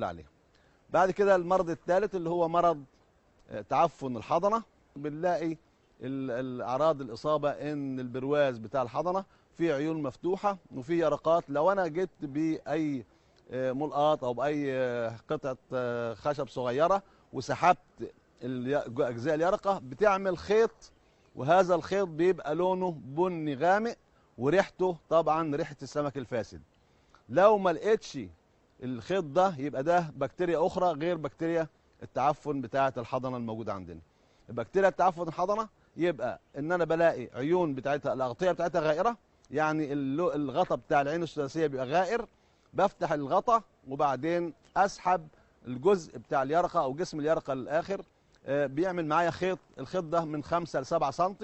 العقل عليها بعد كده المرض الثالث اللي هو مرض آه، تعفن الحضنه بنلاقي الاعراض الاصابه ان البرواز بتاع الحضنه في عيون مفتوحه وفي يرقات لو انا جبت باي آه، ملقاط او باي آه، قطعه خشب صغيره وسحبت اجزاء اليرقه بتعمل خيط وهذا الخيط بيبقى لونه بني غامق وريحته طبعا ريحه السمك الفاسد لو ما لقيتش الخيط ده يبقى ده بكتيريا اخرى غير بكتيريا التعفن بتاعه الحضنه الموجوده عندنا البكتيريا التعفن الحضنه يبقى ان انا بلاقي عيون بتاعتها الاغطيه بتاعتها غائره يعني الغطاء بتاع العين الثلاثيه بيبقى غائر بفتح الغطاء وبعدين اسحب الجزء بتاع اليرقه او جسم اليرقه للاخر آه، بيعمل معايا خيط الخيط ده من 5 ل 7 سم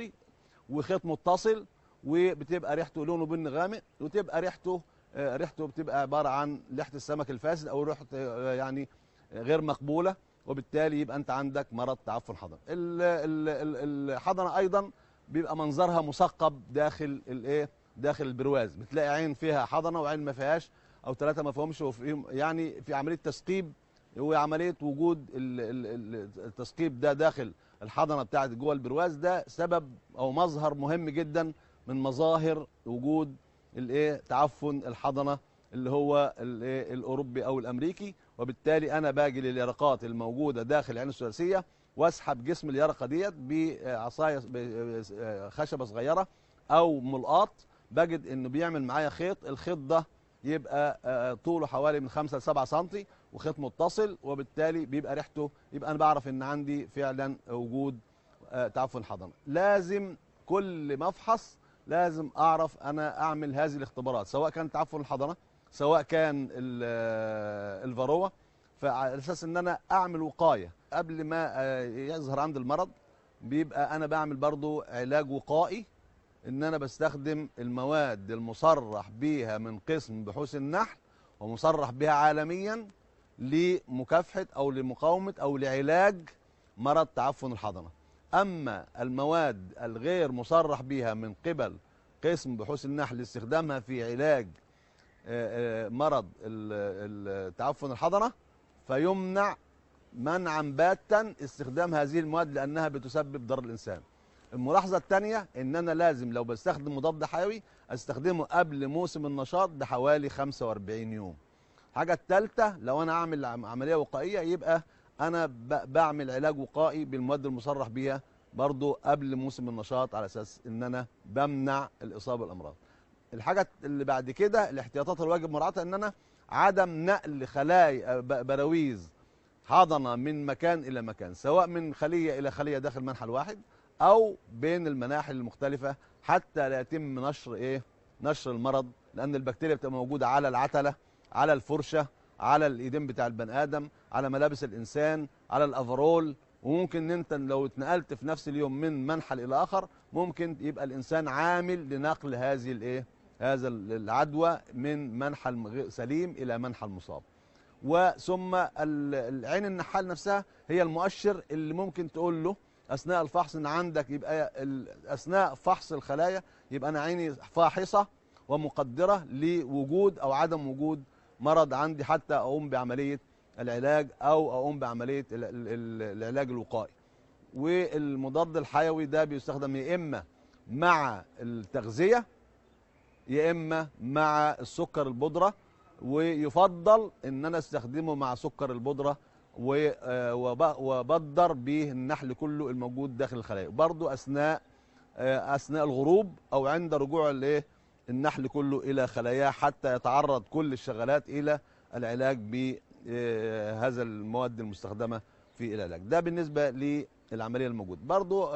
وخيط متصل وبتبقى ريحته لونه بني غامق وتبقى ريحته آه، ريحته بتبقى عباره عن ريحه السمك الفاسد او ريحه آه، يعني غير مقبوله وبالتالي يبقى انت عندك مرض تعفن حضن الحضنه ايضا بيبقى منظرها مثقب داخل الايه داخل البرواز بتلاقي عين فيها حضنه وعين ما فيهاش او ثلاثه ما فيهمش يعني في عمليه تثقيب وعمليه وجود التثقيب ده داخل الحضنه بتاعت جوه البرواز ده سبب او مظهر مهم جدا من مظاهر وجود الايه تعفن الحضنه اللي هو الاوروبي او الامريكي وبالتالي انا باجي لليرقات الموجوده داخل العين الثلاثيه واسحب جسم اليرقه ديت بعصايه خشبه صغيره او ملقاط بجد انه بيعمل معايا خيط الخيط ده يبقى آه، آه، طوله حوالي من 5 ل 7 سم وخيط متصل وبالتالي بيبقى ريحته يبقى انا بعرف ان عندي فعلا وجود آه، تعفن حضنه لازم كل مفحص لازم اعرف انا اعمل هذه الاختبارات سواء كان تعفن الحضانه سواء كان آه، الفروة فعلى اساس ان انا اعمل وقايه قبل ما آه، يظهر عند المرض بيبقى انا بعمل برضو علاج وقائي ان انا بستخدم المواد المصرح بها من قسم بحوث النحل ومصرح بها عالميا لمكافحه او لمقاومه او لعلاج مرض تعفن الحضانه أما المواد الغير مصرح بها من قبل قسم بحوث النحل لاستخدامها في علاج آه، آه، مرض تعفن الحضنة فيمنع منعا باتا استخدام هذه المواد لأنها بتسبب ضرر الإنسان الملاحظة الثانية إن أنا لازم لو بستخدم مضاد حيوي أستخدمه قبل موسم النشاط بحوالي 45 يوم الحاجة الثالثة لو أنا أعمل عملية وقائية يبقى انا بعمل علاج وقائي بالمواد المصرح بيها برضو قبل موسم النشاط على اساس ان انا بمنع الاصابه بالامراض الحاجه اللي بعد كده الاحتياطات الواجب مراعاتها ان انا عدم نقل خلايا براويز حضنه من مكان الى مكان سواء من خليه الى خليه داخل منحى واحد او بين المناحل المختلفه حتى لا يتم نشر ايه نشر المرض لان البكتيريا بتبقى موجوده على العتله على الفرشه على الايدين بتاع البني ادم على ملابس الانسان على الافرول وممكن انت لو اتنقلت في نفس اليوم من منحل الى اخر ممكن يبقى الانسان عامل لنقل هذه الايه هذا العدوى من منحل سليم الى منحل مصاب وثم العين النحال نفسها هي المؤشر اللي ممكن تقول له اثناء الفحص ان عندك يبقى اثناء فحص الخلايا يبقى انا عيني فاحصه ومقدره لوجود او عدم وجود مرض عندي حتى اقوم بعمليه العلاج او اقوم بعمليه العلاج الوقائي والمضاد الحيوي ده بيستخدم يا اما مع التغذيه يا اما مع السكر البودره ويفضل ان انا استخدمه مع سكر البودره آه، وبدر به النحل كله الموجود داخل الخلايا برضو اثناء آه، اثناء الغروب او عند رجوع الايه النحل كله إلى خلاياه حتى يتعرض كل الشغلات إلى العلاج بهذا آه، المواد المستخدمة في العلاج ده بالنسبة للعملية الموجودة برضو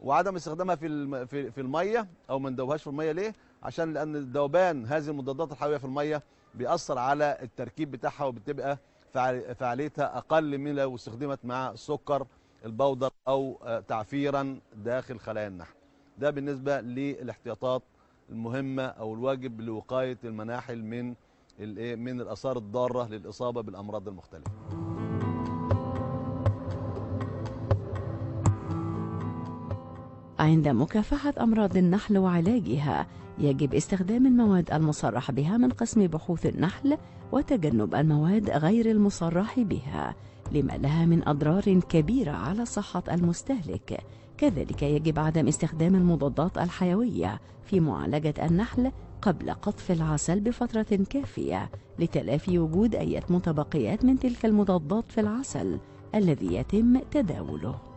وعدم استخدامها في في الميه او ما ندوبهاش في الميه ليه؟ عشان لان ذوبان هذه المضادات الحيويه في الميه بيأثر على التركيب بتاعها وبتبقى فعاليتها اقل من لو استخدمت مع سكر البودر او آه، تعفيرا داخل خلايا النحل. ده بالنسبه للاحتياطات المهمه او الواجب لوقايه المناحل من من الاثار الضاره للاصابه بالامراض المختلفه عند مكافحة أمراض النحل وعلاجها يجب استخدام المواد المصرح بها من قسم بحوث النحل وتجنب المواد غير المصرح بها لما لها من أضرار كبيرة على صحة المستهلك كذلك يجب عدم استخدام المضادات الحيوية في معالجة النحل قبل قطف العسل بفترة كافية لتلافي وجود أي متبقيات من تلك المضادات في العسل الذي يتم تداوله